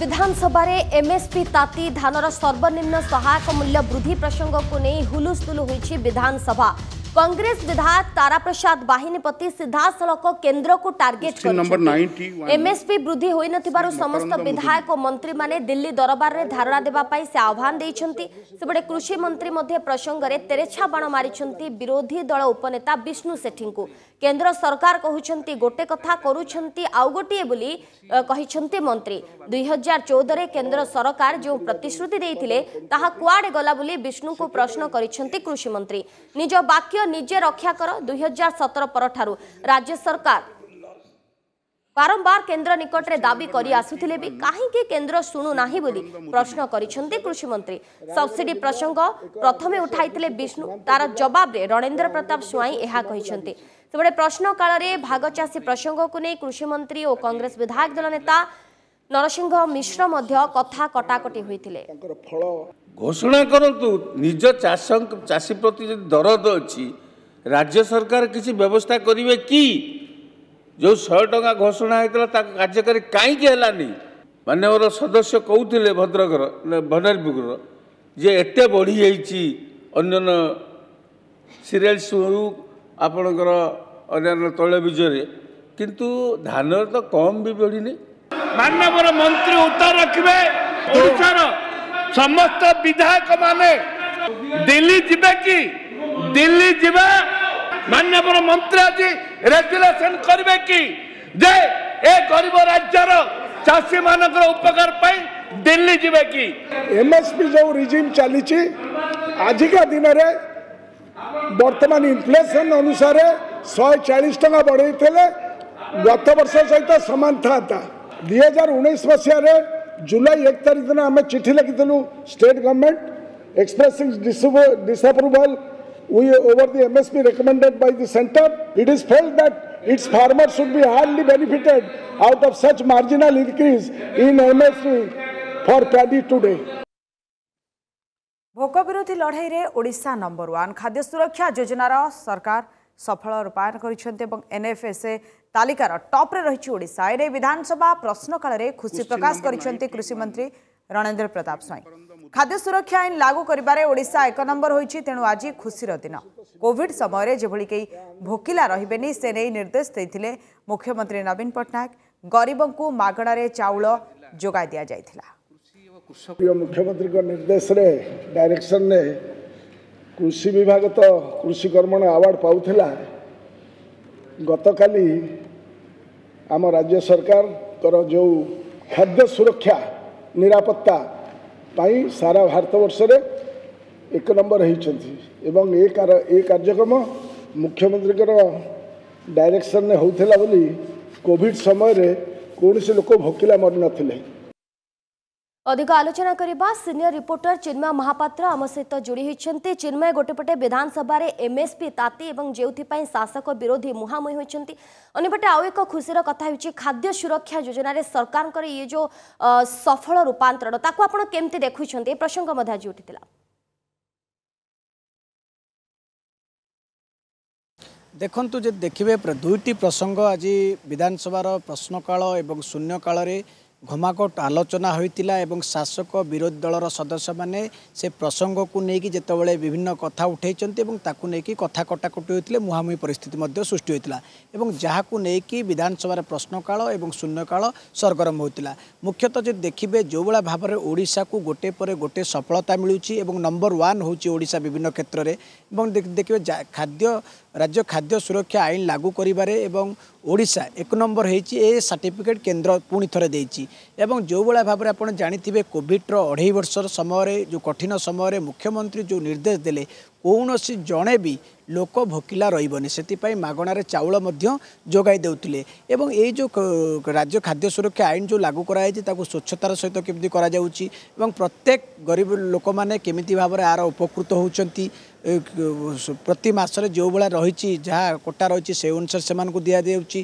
ବିଧାନସଭାରେ ଏମ୍ଏସ୍ପି ତାତି ଧାନର ସର୍ବନିମ୍ନ ସହାୟକ ମୂଲ୍ୟ ବୃଦ୍ଧି ପ୍ରସଙ୍ଗକୁ ନେଇ ହୁଲୁସ୍ତୁଲୁ ହୋଇଛି ବିଧାନସଭା कांग्रेस विधायक तारा प्रसाद बाहिनीपति सीधासलख केन्द्र को टार्गेट एमएसपी वृद्धि हो समस्त विधायक और मंत्री मैंने दिल्ली दरबार में धारणा देवाई से आह्वान देखते कृषि मंत्री प्रसंग में तेरेछा बाण मारी विरोधी दल उपनेता विष्णु सेठी को केन्द्र सरकार कहते गोटे कथा करोटे बोली मंत्री दुई हजार चौदह केन्द्र सरकार जो प्रतिश्रुति देते गला विष्णु को प्रश्न कर कृषि निज वाक्य নিজে রক্ষা কর দুই হাজার সতর পরঠার রাজ্য সরকার বারম্বার কেন্দ্র নিকটরে দাবি করে আসুলে বি কী কেন্দ্র শুণু না বলে প্রশ্ন করেছেন কৃষিমন্ত্রী সবসিডি প্রসঙ্গ প্রথমে উঠাই বিষ্ণু তার জবাবে রণেন্দ্র প্রতাপ স্বাই কিন্তু সেপটে প্রশ্নকালে ভাগচাষী প্রসঙ্গক নিয়ে কৃষিমন্ত্রী ও কংগ্রেস বিধায়ক দল নেতা ନରସିଂହ ମିଶ୍ର ମଧ୍ୟ କଥା କଟାକଟି ହୋଇଥିଲେ ତାଙ୍କର ଫଳ ଘୋଷଣା କରନ୍ତୁ ନିଜ ଚାଷ ଚାଷୀ ପ୍ରତି ଯଦି ଦରଦ ଅଛି ରାଜ୍ୟ ସରକାର କିଛି ବ୍ୟବସ୍ଥା କରିବେ କି ଯେଉଁ ଶହେ ଟଙ୍କା ଘୋଷଣା ହେଇଥିଲା ତାକୁ କାର୍ଯ୍ୟକାରୀ କାହିଁକି ହେଲାନି ମାନ୍ୟବର ସଦସ୍ୟ କହୁଥିଲେ ଭଦ୍ରକର ଭଣ୍ଡାରୀପୁର ଯେ ଏତେ ବଢ଼ିଯାଇଛି ଅନ୍ୟାନ୍ୟ ସିରିଏଲ୍ସ ହେଉ ଆପଣଙ୍କର ଅନ୍ୟାନ୍ୟ ତୈଳବୀଜରେ କିନ୍ତୁ ଧାନରେ ତ କମ୍ ବି ବଢ଼ିନି ମାନ୍ୟବର ମନ୍ତ୍ରୀ ଉତ୍ତର ରଖିବେ ଓଡ଼ିଶାର ସମସ୍ତ ବିଧାୟକ ମାନେ ଦିଲ୍ଲୀ ଯିବେ କି ଦିଲ୍ଲୀ ଯିବା ମାନ୍ୟବର ମନ୍ତ୍ରୀ ଆଜି ରେଜୁଲେସନ କରିବେ କି ଯେ ଏ ଗରିବ ରାଜ୍ୟର ଚାଷୀମାନଙ୍କର ଉପକାର ପାଇଁ ଦିଲ୍ଲୀ ଯିବେ କି ଏମ୍ଏସ୍ପି ଯେଉଁ ରିଜିମ୍ ଚାଲିଛି ଆଜିକା ଦିନରେ ବର୍ତ୍ତମାନ ଇନଫ୍ଲେସନ୍ ଅନୁସାରେ ଶହେ ଚାଳିଶ ଟଙ୍କା ବଢ଼େଇଥିଲେ ଗତ ବର୍ଷ ସହିତ ସମାନ ଥାନ୍ତା दुहजार मसीह जुलाई एक तारीख दिन आम चिठी लिखि state government expressing disapproval over the M S recommended by the centre it is felt that its farmer should be hardly benefited out of such marginal increase in M S P for paddy today भोक विरोधी लड़ाई में Voda number one खाद्य सुरक्षा योजना सरकार ସଫଳ ରୂପାୟନ କରିଛନ୍ତି ଏବଂ ଏନ୍ଏଫ୍ଏସ୍ଏ ତାଲିକାର ଟପ୍ରେ ରହିଛି ଓଡ଼ିଶା ଏରେ ବିଧାନସଭା ପ୍ରଶ୍ନକାଳରେ ଖୁସି ପ୍ରକାଶ କରିଛନ୍ତି କୃଷିମନ୍ତ୍ରୀ ରଣେନ୍ଦ୍ର ପ୍ରତାପ ସ୍ୱାଇଁ ଖାଦ୍ୟ ସୁରକ୍ଷା ଆଇନ ଲାଗୁ କରିବାରେ ଓଡ଼ିଶା ଏକ ନମ୍ବର ହୋଇଛି ତେଣୁ ଆଜି ଖୁସିର ଦିନ କୋଭିଡ୍ ସମୟରେ ଯେଭଳି କେହି ଭୋକିଲା ରହିବେନି ସେ ନେଇ ନିର୍ଦ୍ଦେଶ ଦେଇଥିଲେ ମୁଖ୍ୟମନ୍ତ୍ରୀ ନବୀନ ପଟ୍ଟନାୟକ ଗରିବଙ୍କୁ ମାଗଣାରେ ଚାଉଳ ଯୋଗାଇ ଦିଆଯାଇଥିଲା ମୁଖ୍ୟମନ୍ତ୍ରୀଙ୍କ ନିର୍ଦ୍ଦେଶରେ ଡାଇରେକ୍ସନରେ କୃଷି ବିଭାଗ ତ କୃଷି କର୍ମଣ ଆୱାର୍ଡ଼ ପାଉଥିଲା ଗତକାଲି ଆମ ରାଜ୍ୟ ସରକାରଙ୍କର ଯେଉଁ ଖାଦ୍ୟ ସୁରକ୍ଷା ନିରାପତ୍ତା ପାଇଁ ସାରା ଭାରତ ବର୍ଷରେ ଏକ ନମ୍ବର ହୋଇଛନ୍ତି ଏବଂ ଏ ଏ କାର୍ଯ୍ୟକ୍ରମ ମୁଖ୍ୟମନ୍ତ୍ରୀଙ୍କର ଡାଇରେକ୍ସନରେ ହେଉଥିଲା ବୋଲି କୋଭିଡ଼ ସମୟରେ କୌଣସି ଲୋକ ଭୋକିଲା ମରିନଥିଲେ अधिक आलोचना करवा सिनियर रिपोर्टर चिन्मय महापात्र आम सहित जोड़ी होती चिन्मय गोटेपटे विधानसभा एमएसपी ताती और शासक विरोधी मुहांमुही होती अन्यपटे आउ एक खुशीर कथा हो खाद्य सुरक्षा योजन सरकार ये जो सफल रूपातरण ताकू आप देखुं प्रसंग आज उठी देखु देखिए दुईट प्रसंग आज विधानसभा प्रश्नकाल और शून्यकाल ଘମାକୋଟ ଆଲୋଚନା ହୋଇଥିଲା ଏବଂ ଶାସକ ବିରୋଧୀ ଦଳର ସଦସ୍ୟମାନେ ସେ ପ୍ରସଙ୍ଗକୁ ନେଇକି ଯେତେବେଳେ ବିଭିନ୍ନ କଥା ଉଠାଇଛନ୍ତି ଏବଂ ତାକୁ ନେଇକି କଥା କଟାକଟି ହୋଇଥିଲେ ମୁହାଁମୁହିଁ ପରିସ୍ଥିତି ମଧ୍ୟ ସୃଷ୍ଟି ହୋଇଥିଲା ଏବଂ ଯାହାକୁ ନେଇକି ବିଧାନସଭାରେ ପ୍ରଶ୍ନକାଳ ଏବଂ ଶୂନ୍ୟକାଳ ସରଗରମ ହୋଇଥିଲା ମୁଖ୍ୟତଃ ଯଦି ଦେଖିବେ ଯେଉଁଭଳି ଭାବରେ ଓଡ଼ିଶାକୁ ଗୋଟେ ପରେ ଗୋଟେ ସଫଳତା ମିଳୁଛି ଏବଂ ନମ୍ବର ୱାନ୍ ହେଉଛି ଓଡ଼ିଶା ବିଭିନ୍ନ କ୍ଷେତ୍ରରେ ଏବଂ ଦେଖିବେ ଖାଦ୍ୟ রাজ্য খাদ্য সুরক্ষা আইন লাগু করবার এবং ওড়শা এক নম্বর হয়েছি এ সার্টিফিকেট কেন্দ্র পুঁথ দিয়েছি এবং যেভাবে ভাবে আপনার জাঁথিবে কোভিডর অঢ়াই বর্ষর সময় যে কঠিন সময় মুখ্যমন্ত্রী যে নির্দেশ দেলে কৌশি জনে বি লোক ভোকিলা রইবনি সেপাই মাগণার চাউল যোগাই দেলে এবং এই যে রাজ্য খাদ্য সুরক্ষা আইন যে লাগু করা হয়েছে তাকে স্বচ্ছতার সহিত কমিটি করা যাচ্ছে এবং প্রত্যেক গরিব লোক মানে কমিটি ভাবে আর উপকৃত হচ্ছেন ପ୍ରତି ମାସରେ ଯେଉଁ ଭଳିଆ ରହିଛି ଯାହା କୋଟା ରହିଛି ସେ ଅନୁସାରେ ସେମାନଙ୍କୁ ଦିଆଯାଉଛି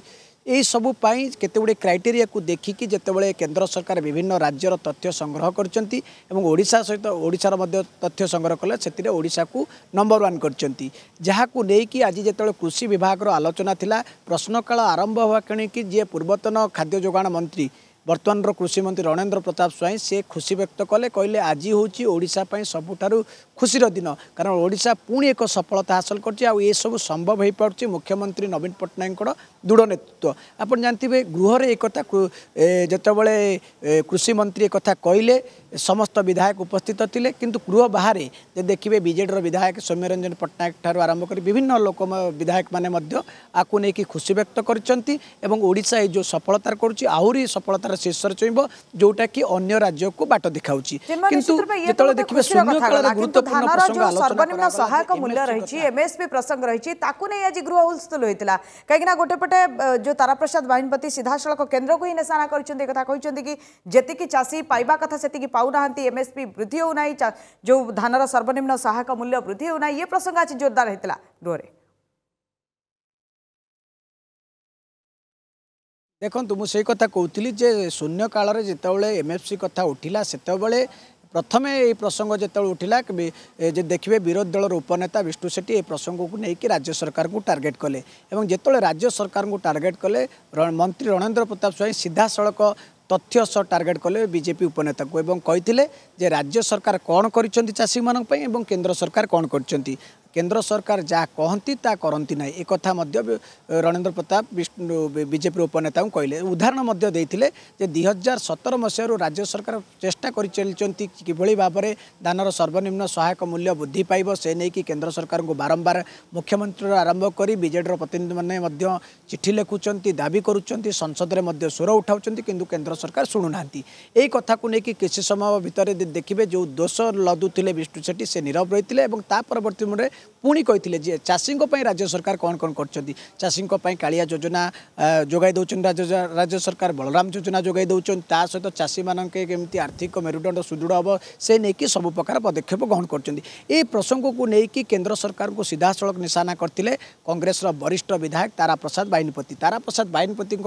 ଏହିସବୁ ପାଇଁ କେତେ ଗୁଡ଼ିଏ କ୍ରାଇଟେରିଆକୁ ଦେଖିକି ଯେତେବେଳେ କେନ୍ଦ୍ର ସରକାର ବିଭିନ୍ନ ରାଜ୍ୟର ତଥ୍ୟ ସଂଗ୍ରହ କରିଛନ୍ତି ଏବଂ ଓଡ଼ିଶା ସହିତ ଓଡ଼ିଶାର ମଧ୍ୟ ତଥ୍ୟ ସଂଗ୍ରହ କଲେ ସେଥିରେ ଓଡ଼ିଶାକୁ ନମ୍ବର ୱାନ୍ କରିଛନ୍ତି ଯାହାକୁ ନେଇକି ଆଜି ଯେତେବେଳେ କୃଷି ବିଭାଗର ଆଲୋଚନା ଥିଲା ପ୍ରଶ୍ନକାଳ ଆରମ୍ଭ ହେବା କିଣିକି ଯିଏ ପୂର୍ବତନ ଖାଦ୍ୟ ଯୋଗାଣ ମନ୍ତ୍ରୀ ବର୍ତ୍ତମାନର କୃଷିମନ୍ତ୍ରୀ ରଣେନ୍ଦ୍ର ପ୍ରତାପ ସ୍ୱାଇଁ ସେ ଖୁସି ବ୍ୟକ୍ତ କଲେ କହିଲେ ଆଜି ହେଉଛି ଓଡ଼ିଶା ପାଇଁ ସବୁଠାରୁ ଖୁସିର ଦିନ କାରଣ ଓଡ଼ିଶା ପୁଣି ଏକ ସଫଳତା ହାସଲ କରିଛି ଆଉ ଏସବୁ ସମ୍ଭବ ହୋଇପାରୁଛି ମୁଖ୍ୟମନ୍ତ୍ରୀ ନବୀନ ପଟ୍ଟନାୟକଙ୍କର ଦୃଢ଼ ନେତୃତ୍ୱ ଆପଣ ଜାଣିଥିବେ ଗୃହରେ ଏକଥା ଯେତେବେଳେ କୃଷିମନ୍ତ୍ରୀ ଏକଥା କହିଲେ समस्त विधायक उपस्थित थिले किंतु गृह बाहर जे देखिए विजेडर विधायक सौम्यरंजन पट्टनायक ठार आरंभ कर विभिन्न लोक विधायक मैंने आपको खुशी व्यक्त करा जो सफलतार कर आहरी सफलतार शीर्षर चुईब जोटा कि अन्य राज्य को बाट देखा किंतु देखिए गुरुत्वपूर्ण प्रसंग सर्वनिम्न सहायक मूल्य रही एमएसपी प्रसंग रही आज गृह हुलस्तुल होता कहीं गोटेपटे जो ताराप्रसाद बाहिनपति सीधासल केन्द्र को ही निशाना कर चाषी पाइबा कथा से ପାଉନାହାନ୍ତି ଏମ୍ଏସ୍ପି ବୃଦ୍ଧି ହେଉନାହିଁ ଯେଉଁ ଧାନର ସର୍ବନିମ୍ନ ସହାୟକ ମୂଲ୍ୟ ବୃଦ୍ଧି ହେଉନାହିଁ ଏ ପ୍ରସଙ୍ଗ ଆଜି ଜୋରଦାର ହୋଇଥିଲା ଗୃହରେ ଦେଖନ୍ତୁ ମୁଁ ସେଇ କଥା କହୁଥିଲି ଯେ ଶୂନ୍ୟ କାଳରେ ଯେତେବେଳେ ଏମ୍ଏଫ୍ସି କଥା ଉଠିଲା ସେତେବେଳେ ପ୍ରଥମେ ଏହି ପ୍ରସଙ୍ଗ ଯେତେବେଳେ ଉଠିଲା ଯେ ଦେଖିବେ ବିରୋଧୀ ଦଳର ଉପନେତା ବିଷ୍ଣୁ ସେଠୀ ଏହି ପ୍ରସଙ୍ଗକୁ ନେଇକି ରାଜ୍ୟ ସରକାରଙ୍କୁ ଟାର୍ଗେଟ୍ କଲେ ଏବଂ ଯେତେବେଳେ ରାଜ୍ୟ ସରକାରଙ୍କୁ ଟାର୍ଗେଟ୍ କଲେ ମନ୍ତ୍ରୀ ରଣେନ୍ଦ୍ର ପ୍ରତାପ ସ୍ୱାଇଁ ସିଧାସଳଖ ତଥ୍ୟ ସହ ଟାର୍ଗେଟ୍ କଲେ ବିଜେପି ଉପନେତାକୁ ଏବଂ କହିଥିଲେ ଯେ ରାଜ୍ୟ ସରକାର କ'ଣ କରିଛନ୍ତି ଚାଷୀମାନଙ୍କ ପାଇଁ ଏବଂ କେନ୍ଦ୍ର ସରକାର କ'ଣ କରିଛନ୍ତି କେନ୍ଦ୍ର ସରକାର ଯାହା କହନ୍ତି ତାହା କରନ୍ତି ନାହିଁ ଏକଥା ମଧ୍ୟ ରଣେନ୍ଦ୍ର ପ୍ରତାପ ବିଷ୍ଣୁ ବିଜେପି ଉପନେତାଙ୍କୁ କହିଲେ ଉଦାହରଣ ମଧ୍ୟ ଦେଇଥିଲେ ଯେ ଦୁଇ ହଜାର ସତର ମସିହାରୁ ରାଜ୍ୟ ସରକାର ଚେଷ୍ଟା କରିଚାଲିଛନ୍ତି କିଭଳି ଭାବରେ ଧାନର ସର୍ବନିମ୍ନ ସହାୟକ ମୂଲ୍ୟ ବୃଦ୍ଧି ପାଇବ ସେ ନେଇକି କେନ୍ଦ୍ର ସରକାରଙ୍କୁ ବାରମ୍ବାର ମୁଖ୍ୟମନ୍ତ୍ରୀରୁ ଆରମ୍ଭ କରି ବିଜେଡ଼ିର ପ୍ରତିନିଧିମାନେ ମଧ୍ୟ ଚିଠି ଲେଖୁଛନ୍ତି ଦାବି କରୁଛନ୍ତି ସଂସଦରେ ମଧ୍ୟ ସ୍ୱର ଉଠାଉଛନ୍ତି କିନ୍ତୁ କେନ୍ଦ୍ର ସରକାର ଶୁଣୁନାହାନ୍ତି ଏହି କଥାକୁ ନେଇକି କିଛି ସମୟ ଭିତରେ ଦେଖିବେ ଯେଉଁ ଦୋଷ ଲଦୁଥିଲେ ବିଷ୍ଣୁ ସେଠୀ ସେ ନିରବ ରହିଥିଲେ ଏବଂ ତା ପରବର୍ତ୍ତୀ ମୁଣ୍ଡରେ ପୁଣି କହିଥିଲେ ଯେ ଚାଷୀଙ୍କ ପାଇଁ ରାଜ୍ୟ ସରକାର କ'ଣ କ'ଣ କରିଛନ୍ତି ଚାଷୀଙ୍କ ପାଇଁ କାଳିଆ ଯୋଜନା ଯୋଗାଇ ଦେଉଛନ୍ତି ରାଜ୍ୟ ସରକାର ବଳରାମ ଯୋଜନା ଯୋଗାଇ ଦେଉଛନ୍ତି ତା ସହିତ ଚାଷୀମାନଙ୍କ କେମିତି ଆର୍ଥିକ ମେରୁଦଣ୍ଡ ସୁଦୃଢ଼ ହେବ ସେ ନେଇକି ସବୁ ପ୍ରକାର ପଦକ୍ଷେପ ଗ୍ରହଣ କରିଛନ୍ତି ଏହି ପ୍ରସଙ୍ଗକୁ ନେଇକି କେନ୍ଦ୍ର ସରକାରଙ୍କୁ ସିଧାସଳଖ ନିଶାନା କରିଥିଲେ କଂଗ୍ରେସର ବରିଷ୍ଠ ବିଧାୟକ ତାରାପ୍ରସାଦ ବାହିନୀପତି ତାରାପ୍ରସାଦ ବାହିନୀପତିଙ୍କ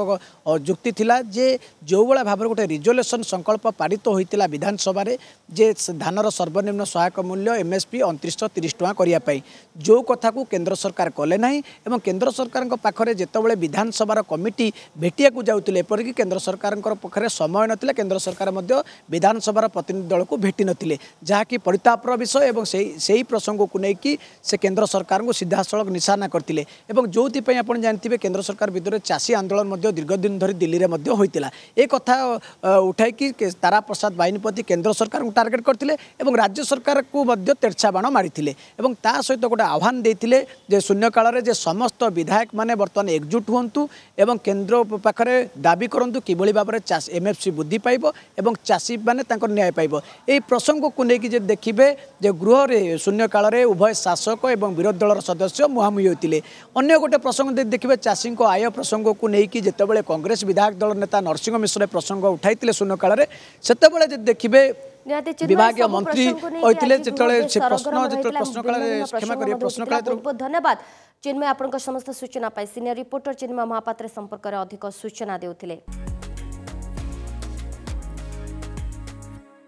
ଯୁକ୍ତି ଥିଲା ଯେ ଯେଉଁଭଳିଆ ଭାବରେ ଗୋଟେ ରିଜଲ୍ୟୁସନ୍ ସଂକଳ୍ପ ପାରିତ ହୋଇଥିଲା ବିଧାନସଭାରେ ଯେ ଧାନର ସର୍ବନିମ୍ନ ସହାୟକ ମୂଲ୍ୟ ଏମ୍ଏସ୍ପି ଅଣତିରିଶଶହ ତିରିଶ ଟଙ୍କା କରିବା ପାଇଁ ଯେଉଁ କଥାକୁ କେନ୍ଦ୍ର ସରକାର କଲେ ନାହିଁ ଏବଂ କେନ୍ଦ୍ର ସରକାରଙ୍କ ପାଖରେ ଯେତେବେଳେ ବିଧାନସଭାର କମିଟି ଭେଟିବାକୁ ଯାଉଥିଲେ ଏପରିକି କେନ୍ଦ୍ର ସରକାରଙ୍କର ପାଖରେ ସମୟ ନଥିଲା କେନ୍ଦ୍ର ସରକାର ମଧ୍ୟ ବିଧାନସଭାର ପ୍ରତିନିଧି ଦଳକୁ ଭେଟି ନଥିଲେ ଯାହାକି ପରିତାପର ବିଷୟ ଏବଂ ସେଇ ସେହି ପ୍ରସଙ୍ଗକୁ ନେଇକି ସେ କେନ୍ଦ୍ର ସରକାରଙ୍କୁ ସିଧାସଳଖ ନିଶାନା କରିଥିଲେ ଏବଂ ଯେଉଁଥିପାଇଁ ଆପଣ ଜାଣିଥିବେ କେନ୍ଦ୍ର ସରକାର ବିରୁଦ୍ଧରେ ଚାଷୀ ଆନ୍ଦୋଳନ ମଧ୍ୟ ଦୀର୍ଘଦିନ ଧରି ଦିଲ୍ଲୀରେ ମଧ୍ୟ ହୋଇଥିଲା ଏ କଥା ଉଠାଇକି ତାରାପ୍ରସାଦ ବାହିନୀପତି କେନ୍ଦ୍ର ସରକାରଙ୍କୁ ଟାର୍ଗେଟ୍ କରିଥିଲେ ଏବଂ ରାଜ୍ୟ ସରକାରକୁ ମଧ୍ୟ ତେର୍ଛା ବାଣ ମାରିଥିଲେ ଏବଂ ତା ସହିତ সহিত গোটে আহ্বান দিয়ে যে শূন্যকালে যে সমস্ত বিধায়ক মানে বর্তমানে একজুট হুঁতু এবং কেন্দ্র পাখে দাবি করতু কিভাবে ভাবে চাষ এমএফসি বৃদ্ধি পাইব এবং চাষী মানে তাঁর ন্যায় পাইব এই প্রসঙ্গকু নেই যে দেখবে যে গৃহরে শূন্যকালে উভয় শাসক এবং বিরোধী দলর সদস্য মুহামুহি হয়েছে অন্য গোটে প্রসঙ্গ দেখবে চাষী আয় প্রসঙ্গকু নেই যেতবে কংগ্রেস বিধায়ক দল নেতা নরসিংহ মিশ্র প্রসঙ্গ উঠাইলে শূন্যকালে সেতবে যদি দেখবে ବିଭାଗୀୟ ମନ୍ତ୍ରୀ ହୋଇଥିଲେ ଯେତେବେଳେ ସେ ପ୍ରଶ୍ନ ଯେତେବେଳେ ପ୍ରଶ୍ନକାଳରେ କ୍ଷମା କରିବେ ପ୍ରଶ୍ନକାଳ ବହୁତ ଧନ୍ୟବାଦ ଚିନ୍ମୟ ଆପଣଙ୍କ ସମସ୍ତ ସୂଚନା ପାଇଁ ସିନିୟର ରିପୋର୍ଟର ଚିନ୍ମୟ ମହାପାତ୍ର ସମ୍ପର୍କରେ ଅଧିକ ସୂଚନା ଦେଉଥିଲେ